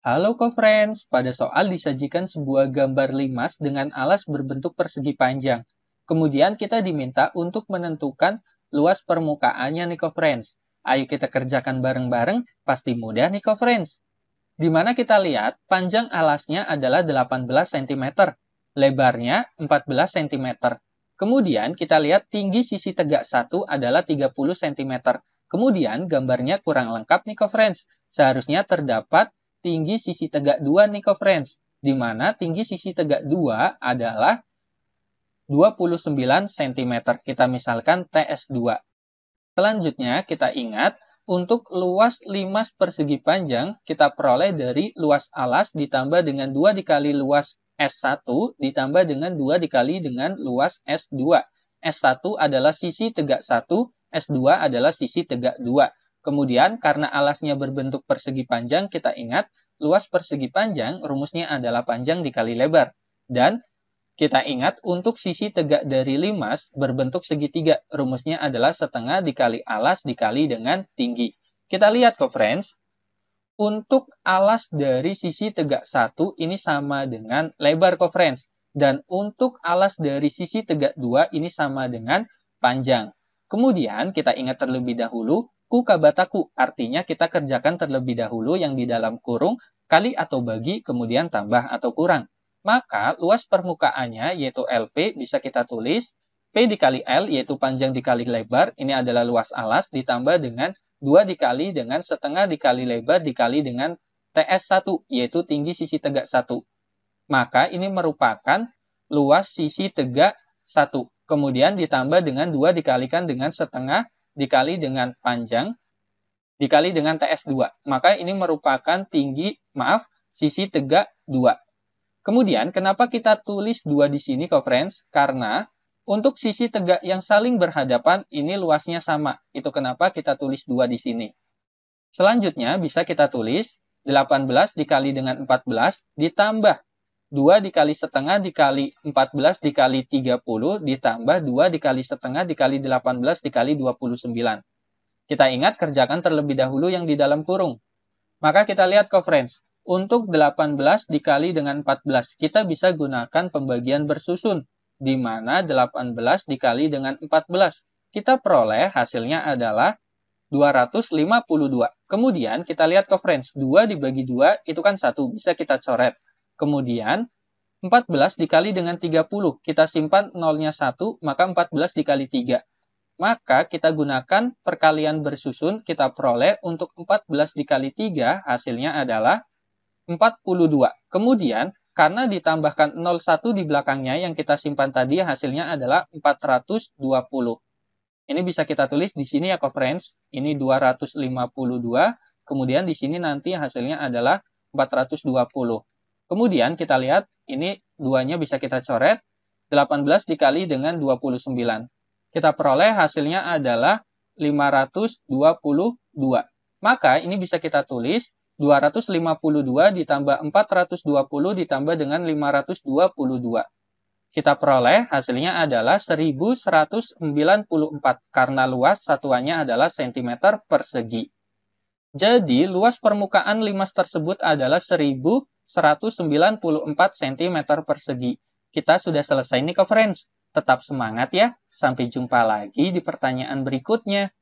Halo co-friends, pada soal disajikan sebuah gambar limas dengan alas berbentuk persegi panjang. Kemudian kita diminta untuk menentukan luas permukaannya nih co-friends. Ayo kita kerjakan bareng-bareng, pasti mudah nih co-friends. Di mana kita lihat panjang alasnya adalah 18 cm, lebarnya 14 cm. Kemudian kita lihat tinggi sisi tegak satu adalah 30 cm. Kemudian gambarnya kurang lengkap nih co-friends. Seharusnya terdapat tinggi sisi tegak 2 nih ke friends. Di mana tinggi sisi tegak 2 adalah 29 cm. Kita misalkan TS2. Selanjutnya kita ingat untuk luas limas persegi panjang kita peroleh dari luas alas ditambah dengan 2 dikali luas S1 ditambah dengan 2 dikali dengan luas S2. S1 adalah sisi tegak 1, S2 adalah sisi tegak 2. Kemudian, karena alasnya berbentuk persegi panjang, kita ingat luas persegi panjang rumusnya adalah panjang dikali lebar. Dan kita ingat untuk sisi tegak dari limas berbentuk segitiga, rumusnya adalah setengah dikali alas dikali dengan tinggi. Kita lihat kok friends, untuk alas dari sisi tegak satu ini sama dengan lebar kok friends. Dan untuk alas dari sisi tegak dua ini sama dengan panjang. Kemudian kita ingat terlebih dahulu ku kabataku artinya kita kerjakan terlebih dahulu yang di dalam kurung kali atau bagi kemudian tambah atau kurang. Maka luas permukaannya yaitu LP bisa kita tulis P dikali L yaitu panjang dikali lebar ini adalah luas alas ditambah dengan 2 dikali dengan setengah dikali lebar dikali dengan TS1 yaitu tinggi sisi tegak 1. Maka ini merupakan luas sisi tegak 1. Kemudian ditambah dengan 2 dikalikan dengan setengah dikali dengan panjang dikali dengan TS2. Maka ini merupakan tinggi, maaf, sisi tegak 2. Kemudian, kenapa kita tulis 2 di sini, ke friends? Karena untuk sisi tegak yang saling berhadapan, ini luasnya sama. Itu kenapa kita tulis 2 di sini. Selanjutnya, bisa kita tulis 18 dikali dengan 14 ditambah 2 dikali setengah dikali 14 dikali 30 ditambah 2 dikali setengah dikali 18 dikali 29. Kita ingat kerjakan terlebih dahulu yang di dalam kurung. Maka kita lihat ke Untuk 18 dikali dengan 14, kita bisa gunakan pembagian bersusun, di mana 18 dikali dengan 14. Kita peroleh hasilnya adalah 252. Kemudian kita lihat ke 2 dibagi 2 itu kan 1, bisa kita coret. Kemudian 14 dikali dengan 30, kita simpan nolnya 1, maka 14 dikali 3. Maka kita gunakan perkalian bersusun, kita peroleh untuk 14 dikali 3 hasilnya adalah 42. Kemudian, karena ditambahkan 01 di belakangnya yang kita simpan tadi, hasilnya adalah 420. Ini bisa kita tulis di sini ya, friends. Ini 252, kemudian di sini nanti hasilnya adalah 420. Kemudian kita lihat ini duanya bisa kita coret 18 dikali dengan 29. Kita peroleh hasilnya adalah 522. Maka ini bisa kita tulis 252 ditambah 420 ditambah dengan 522. Kita peroleh hasilnya adalah 1194 karena luas satuannya adalah cm persegi. Jadi, luas permukaan limas tersebut adalah 1194 194 cm persegi. Kita sudah selesai nih friends. Tetap semangat ya. Sampai jumpa lagi di pertanyaan berikutnya.